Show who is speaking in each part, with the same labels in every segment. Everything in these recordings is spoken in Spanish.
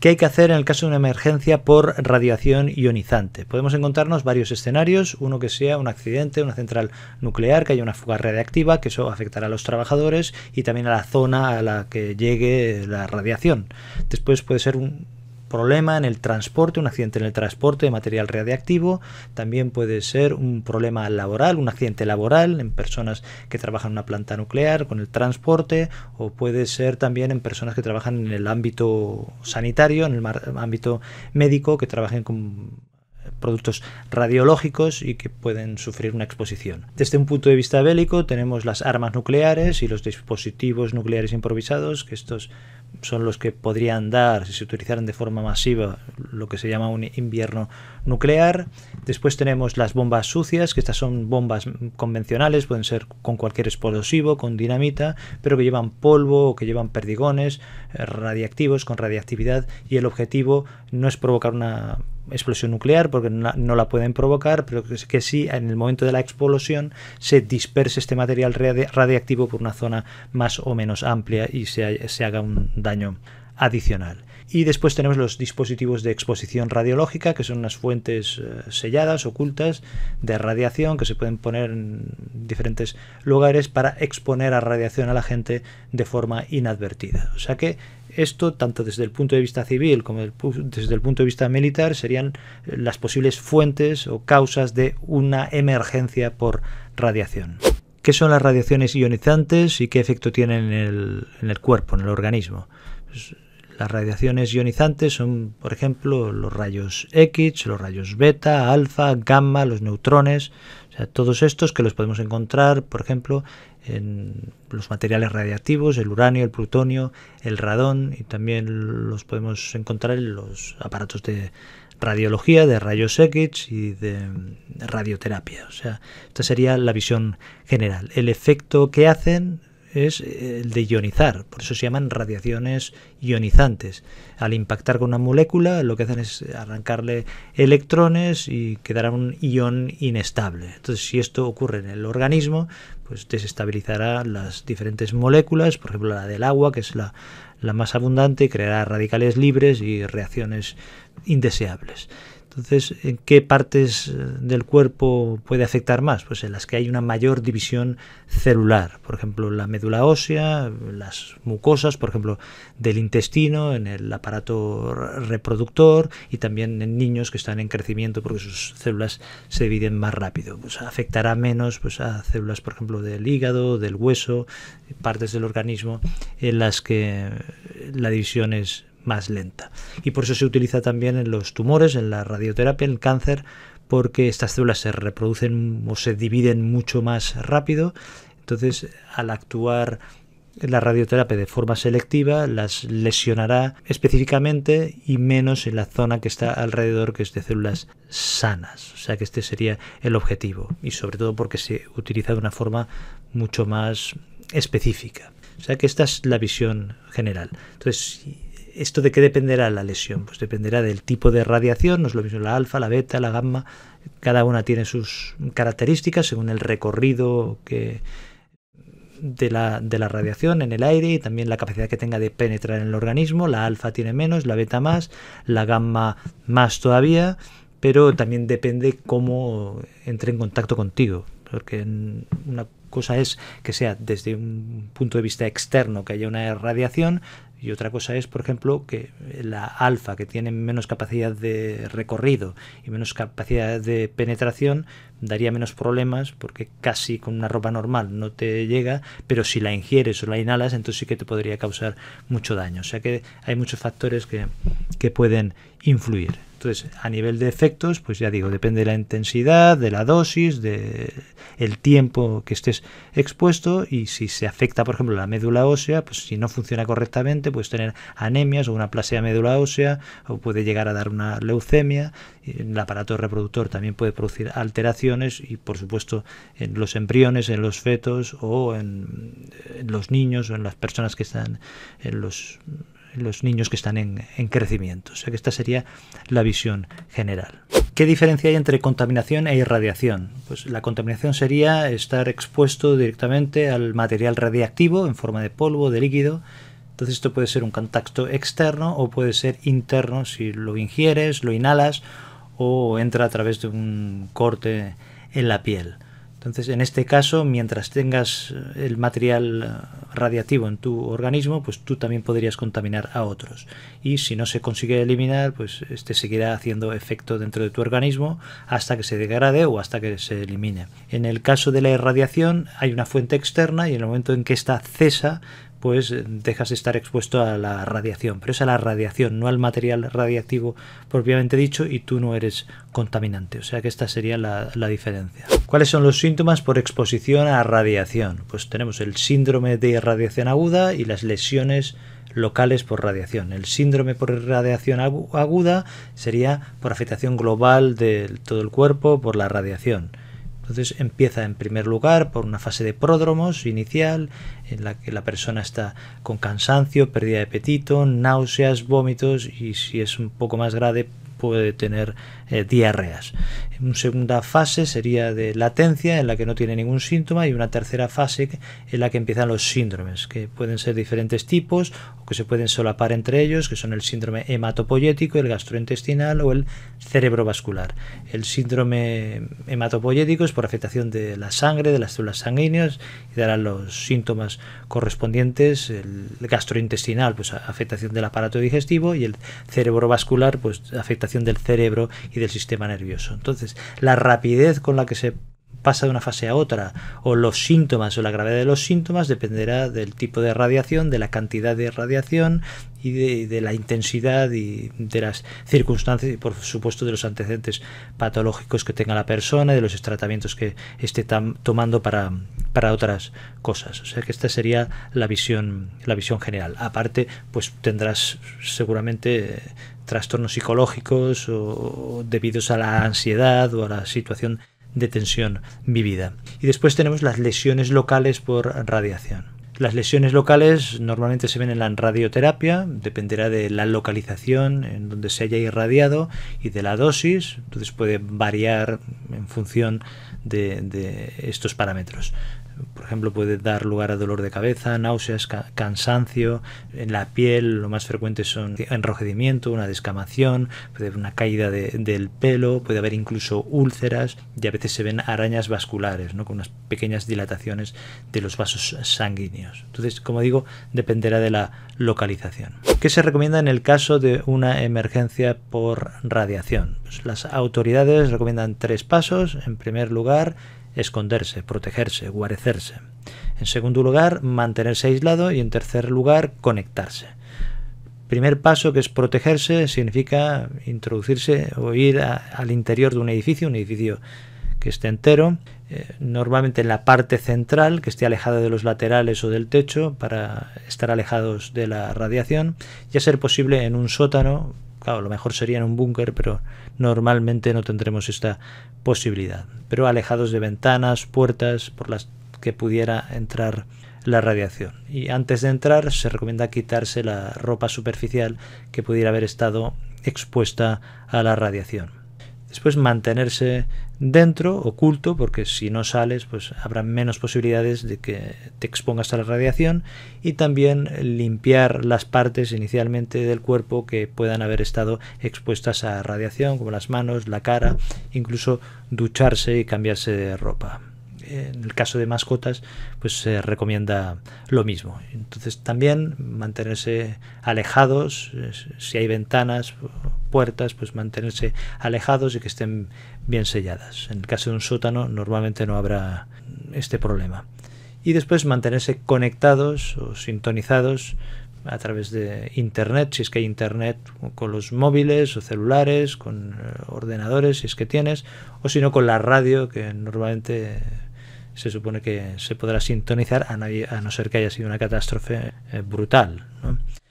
Speaker 1: ¿Qué hay que hacer en el caso de una emergencia por radiación ionizante? Podemos encontrarnos varios escenarios, uno que sea un accidente, una central nuclear, que haya una fuga radiactiva, que eso afectará a los trabajadores y también a la zona a la que llegue la radiación. Después puede ser un, problema en el transporte, un accidente en el transporte de material radiactivo, también puede ser un problema laboral, un accidente laboral en personas que trabajan en una planta nuclear con el transporte o puede ser también en personas que trabajan en el ámbito sanitario, en el ámbito médico, que trabajen con productos radiológicos y que pueden sufrir una exposición. Desde un punto de vista bélico tenemos las armas nucleares y los dispositivos nucleares improvisados, que estos son los que podrían dar, si se utilizaran de forma masiva, lo que se llama un invierno nuclear. Después tenemos las bombas sucias, que estas son bombas convencionales, pueden ser con cualquier explosivo, con dinamita, pero que llevan polvo o que llevan perdigones eh, radiactivos, con radiactividad, y el objetivo no es provocar una explosión nuclear porque no la, pueden provocar, pero que, sí en el momento de la explosión se disperse este material radiactivo por una zona más o menos amplia y se, se haga un daño adicional. Y después tenemos los dispositivos de exposición radiológica, que son unas fuentes eh, selladas, ocultas, de radiación que se pueden poner en diferentes lugares para exponer a radiación a la gente de forma inadvertida. O sea que esto, tanto desde el punto de vista civil como desde el punto de vista militar, serían eh, las posibles fuentes o causas de una emergencia por radiación qué son las radiaciones ionizantes y qué efecto tienen en el, cuerpo, en el organismo. Pues, las radiaciones ionizantes son, por ejemplo, los rayos X, los rayos beta, alfa, gamma, los neutrones, o sea, todos estos que los podemos encontrar, por ejemplo, en los materiales radiactivos, el uranio, el plutonio, el radón, y también los podemos encontrar en los aparatos de radiología, de rayos X y de radioterapia. O sea, esta sería la visión general, el efecto que hacen es eh, el de ionizar, por eso se llaman radiaciones ionizantes. Al impactar con una molécula lo que hacen es arrancarle electrones y quedará un ion inestable. Entonces si esto ocurre en el organismo, pues desestabilizará las diferentes moléculas, por ejemplo la del agua, que es la, la más abundante, y creará radicales libres y reacciones indeseables. Entonces, ¿en qué partes eh, del cuerpo puede afectar más? Pues en las que hay una mayor división celular, por ejemplo, la médula ósea, las mucosas, por ejemplo, del intestino, en el aparato reproductor y también en niños que están en crecimiento porque sus células se dividen más rápido. Pues afectará menos pues, a células, por ejemplo, del hígado, del hueso, partes del organismo en las que la división es más lenta. Y por eso se utiliza también en los tumores, en la radioterapia, en el cáncer, porque estas células se reproducen o se dividen mucho más rápido. Entonces, al actuar la radioterapia de forma selectiva las lesionará específicamente y menos en la zona que está alrededor, que es de células sanas. O sea que este sería el objetivo y sobre todo porque se utiliza de una forma mucho más específica. O sea que esta es la visión general. Entonces, ¿Esto de qué dependerá la lesión? Pues dependerá del tipo de radiación, no es lo mismo la alfa, la beta, la gamma, cada una tiene sus características según el recorrido que, de, la, de la radiación en el aire y también la capacidad que tenga de penetrar en el organismo, la alfa tiene menos, la beta más, la gamma más todavía, pero también depende cómo entre en contacto contigo, porque una cosa es que sea desde un punto de vista externo que haya una radiación, y otra cosa es, por ejemplo, que la alfa, que tiene menos capacidad de recorrido y menos capacidad de penetración, daría menos problemas porque casi con una ropa normal no te llega, pero si la ingieres o la inhalas, entonces sí que te podría causar mucho daño. O sea que hay muchos factores que, que pueden influir. Entonces, a nivel de efectos, pues ya digo, depende de la intensidad, de la dosis, de el tiempo que estés expuesto y si se afecta, por ejemplo, la médula ósea, pues si no funciona correctamente, puedes tener anemias o una plasea médula ósea o puede llegar a dar una leucemia. El aparato reproductor también puede producir alteraciones y, por supuesto, en los embriones, en los fetos o en los niños o en las personas que están en los los niños que están en, crecimiento. O sea que esta sería la visión general. ¿Qué diferencia hay entre contaminación e irradiación? Pues la contaminación sería estar expuesto directamente al material radiactivo en forma de polvo, de líquido. Entonces esto puede ser un contacto externo o puede ser interno si lo ingieres, lo inhalas o entra a través de un corte en la piel. Entonces, en este caso, mientras tengas eh, el material eh, radiativo en tu organismo, pues tú también podrías contaminar a otros. Y si no se consigue eliminar, pues este seguirá haciendo efecto dentro de tu organismo hasta que se degrade o hasta que se elimine. En el caso de la irradiación, hay una fuente externa y en el momento en que esta cesa, pues dejas de estar expuesto a la radiación, pero es a la radiación, no al material radiactivo propiamente dicho y tú no eres contaminante, o sea que esta sería la, la diferencia. ¿Cuáles son los síntomas por exposición a radiación? Pues tenemos el síndrome de radiación aguda y las lesiones locales por radiación. El síndrome por radiación aguda sería por afectación global de todo el cuerpo por la radiación. Entonces empieza en primer lugar por una fase de pródromos inicial en la que la persona está con cansancio, pérdida de apetito, náuseas, vómitos y si es un poco más grave puede tener eh, diarreas. Una segunda fase sería de latencia, en la que no tiene ningún síntoma, y una tercera fase en la que empiezan los síndromes, que pueden ser diferentes tipos o que se pueden solapar entre ellos, que son el síndrome hematopoyético, el gastrointestinal o el cerebrovascular. El síndrome hematopoyético es por afectación de la sangre, de las células sanguíneas, y darán los síntomas correspondientes, el gastrointestinal, pues afectación del aparato digestivo, y el cerebrovascular, pues afectación del cerebro y del sistema nervioso. Entonces, la rapidez con la que se pasa de una fase a otra, o los síntomas o la gravedad de los síntomas dependerá del tipo de radiación, de la cantidad de radiación y de, la intensidad y de las circunstancias y por supuesto de los antecedentes patológicos que tenga la persona, de los tratamientos que esté tomando para para otras cosas. O sea que esta sería la visión, la visión general. Aparte, pues tendrás seguramente eh, trastornos psicológicos o, o debidos a la ansiedad o a la situación de tensión vivida. Y después tenemos las lesiones locales por radiación. Las lesiones locales normalmente se ven en la radioterapia, dependerá de la localización en donde se haya irradiado y de la dosis, entonces puede variar en función de, estos parámetros por ejemplo, puede dar lugar a dolor de cabeza, náuseas, cansancio, en la piel lo más frecuente son enrojecimiento, una descamación, puede haber una caída del pelo, puede haber incluso úlceras y a veces se ven arañas vasculares, ¿no? con unas pequeñas dilataciones de los vasos sanguíneos. Entonces, como digo, dependerá de la localización. ¿Qué se recomienda en el caso de una emergencia por radiación? Pues las autoridades recomiendan tres pasos. En primer lugar, esconderse, protegerse, guarecerse. En segundo lugar, mantenerse aislado y en tercer lugar, conectarse. Primer paso que es protegerse significa introducirse o ir al interior de un edificio, un edificio que esté entero, eh, normalmente en la parte central, que esté alejada de los laterales o del techo para estar alejados de la radiación, y a ser posible en un sótano lo mejor sería en un búnker, pero normalmente no tendremos esta posibilidad. Pero alejados de ventanas, puertas por las que pudiera entrar la radiación. Y antes de entrar se recomienda quitarse la ropa superficial que pudiera haber estado expuesta a la radiación. Después mantenerse dentro, oculto, porque si no sales, pues habrá menos posibilidades de que te expongas a la radiación. Y también limpiar las partes inicialmente del cuerpo que puedan haber estado expuestas a radiación, como las manos, la cara, incluso ducharse y cambiarse de ropa en el caso de mascotas, pues se recomienda lo mismo. Entonces también mantenerse alejados, si hay ventanas, puertas, pues mantenerse alejados y que estén bien selladas. En el caso de un sótano normalmente no habrá este problema. Y después mantenerse conectados o sintonizados a través de Internet, si es que hay Internet con los móviles o celulares, con eh, ordenadores, si es que tienes, o si no con la radio, que normalmente se supone que se podrá sintonizar a, a no ser que haya sido una catástrofe eh, brutal.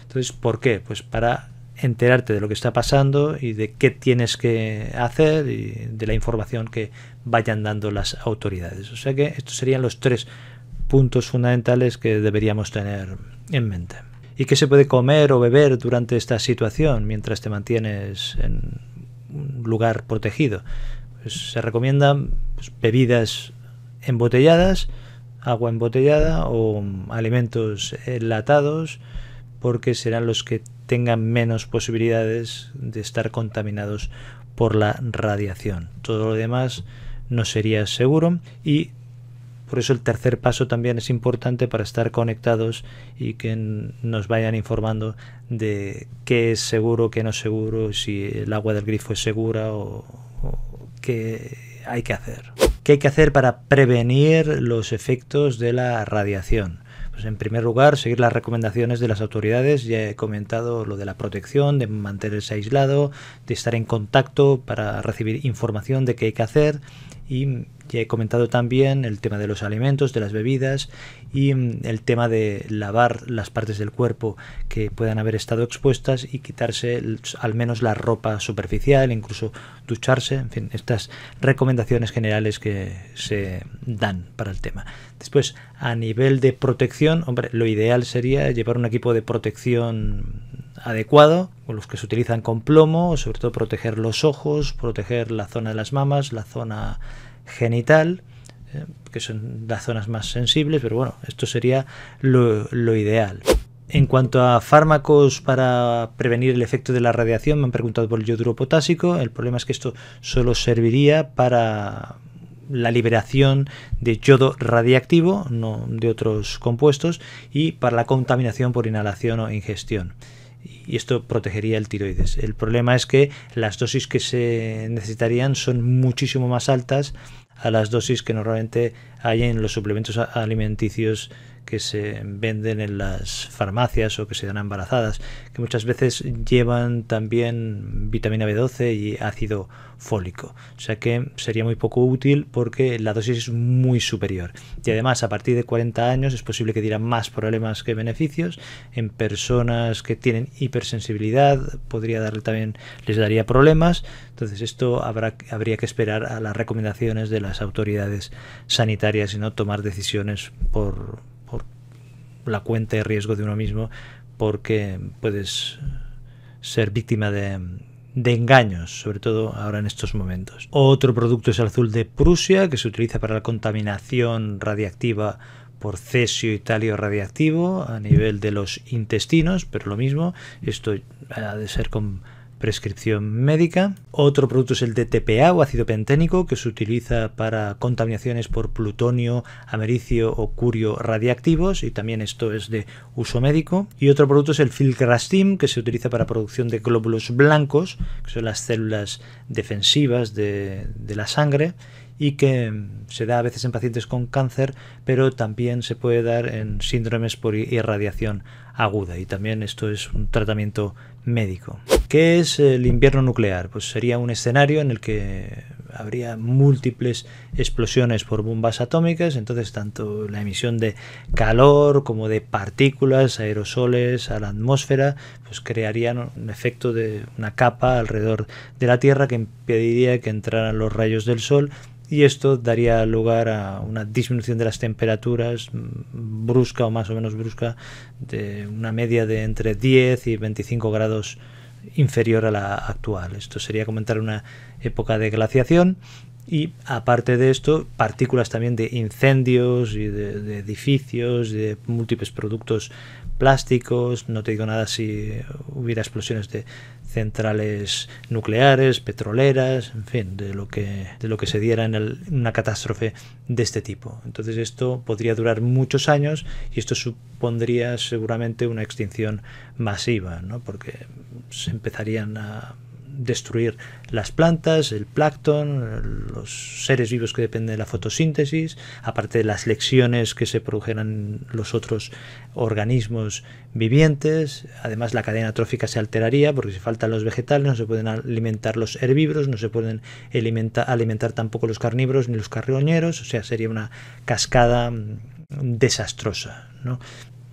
Speaker 1: Entonces, ¿por qué? Pues para enterarte de lo que está pasando y de qué tienes que hacer y de la información que vayan dando las autoridades. O sea que estos serían los tres puntos fundamentales que deberíamos tener en mente. ¿Y qué se puede comer o beber durante esta situación mientras te mantienes en un lugar protegido? Pues se recomiendan pues, bebidas embotelladas, agua embotellada o alimentos enlatados, porque serán los que tengan menos posibilidades de estar contaminados por la radiación. Todo lo demás no sería seguro y por eso el tercer paso también es importante para estar conectados y que nos vayan informando de qué es seguro, qué no es seguro, si el agua del grifo es segura o, o qué, hay que hacer. ¿Qué hay que hacer para prevenir los efectos de la radiación? Pues en primer lugar, seguir las recomendaciones de las autoridades. Ya he comentado lo de la protección, de mantenerse aislado, de estar en contacto para recibir información de qué hay que hacer y mm, ya he comentado también el tema de los alimentos, de las bebidas y mm, el tema de lavar las partes del cuerpo que puedan haber estado expuestas y quitarse al menos la ropa superficial, incluso ducharse, en fin, estas recomendaciones generales que se dan para el tema. Después, a nivel de protección, hombre, lo ideal sería llevar un equipo de protección adecuado, los que se utilizan con plomo, sobre todo proteger los ojos, proteger la zona de las mamas, la zona genital, eh, que son las zonas más sensibles, pero bueno, esto sería lo, lo ideal. En cuanto a fármacos para prevenir el efecto de la radiación, me han preguntado por el yoduro potásico. El problema es que esto solo serviría para la liberación de yodo radiactivo, no de otros compuestos, y para la contaminación por inhalación o ingestión y esto protegería el tiroides. El problema es que las dosis que se necesitarían son muchísimo más altas a las dosis que normalmente hay en los suplementos alimenticios que se venden en las farmacias o que se dan embarazadas, que muchas veces llevan también vitamina B12 y ácido fólico. O sea que sería muy poco útil porque la dosis es muy superior. Y además, a partir de 40 años es posible que dieran más problemas que beneficios. En personas que tienen hipersensibilidad podría darle también, les daría problemas. Entonces esto habrá, habría que esperar a las recomendaciones de las autoridades sanitarias y no tomar decisiones por la cuenta de riesgo de uno mismo porque puedes ser víctima de, de engaños, sobre todo ahora en estos momentos. Otro producto es el azul de Prusia, que se utiliza para la contaminación radiactiva por cesio y talio radiactivo a nivel de los intestinos, pero lo mismo, esto ha de ser con prescripción médica. Otro producto es el DTPA o ácido penténico que se utiliza para contaminaciones por plutonio, americio o curio radiactivos y también esto es de uso médico. Y otro producto es el filgrastim que se utiliza para producción de glóbulos blancos, que son las células defensivas de, de la sangre y que mm, se da a veces en pacientes con cáncer, pero también se puede dar en síndromes por irradiación aguda y también esto es un tratamiento médico. ¿Qué es el invierno nuclear? Pues sería un escenario en el que habría múltiples explosiones por bombas atómicas, entonces tanto la emisión de calor como de partículas, aerosoles a la atmósfera, pues crearían un efecto de una capa alrededor de la Tierra que impediría que entraran los rayos del Sol y esto daría lugar a una disminución de las temperaturas mm, brusca o más o menos brusca de una media de entre 10 y 25 grados inferior a la actual. Esto sería comentar una época de glaciación y aparte de esto, partículas también de incendios y de, de edificios, de múltiples productos plásticos, no te digo nada si hubiera explosiones de centrales nucleares, petroleras, en fin, de lo que, de lo que se diera en, una catástrofe de este tipo. Entonces esto podría durar muchos años y esto supondría seguramente una extinción masiva, ¿no? porque se empezarían a destruir las plantas, el plancton, los seres vivos que dependen de la fotosíntesis, aparte de las lecciones que se produjeran los otros organismos vivientes. Además, la cadena trófica se alteraría porque si faltan los vegetales, no se pueden alimentar los herbívoros, no se pueden alimentar tampoco los carnívoros ni los carroñeros, o sea, sería una cascada mm, desastrosa. ¿no?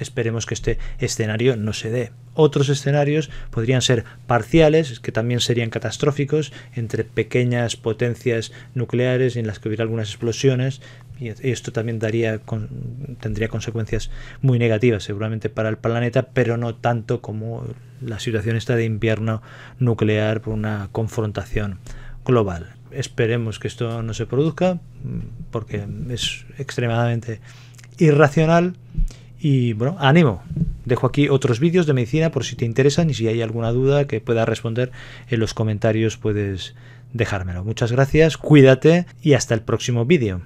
Speaker 1: esperemos que este escenario no se dé. Otros escenarios podrían ser parciales, que también serían catastróficos, entre pequeñas potencias nucleares en las que hubiera algunas explosiones, y e-, esto también daría tendría consecuencias muy negativas seguramente para el planeta, pero no tanto como la situación esta de invierno nuclear por una confrontación global. Esperemos que esto no se produzca porque es extremadamente irracional y bueno, ánimo. Dejo aquí otros vídeos de medicina por si te interesan y si hay alguna duda que pueda responder en los comentarios puedes dejármelo. Muchas gracias, cuídate y hasta el próximo vídeo.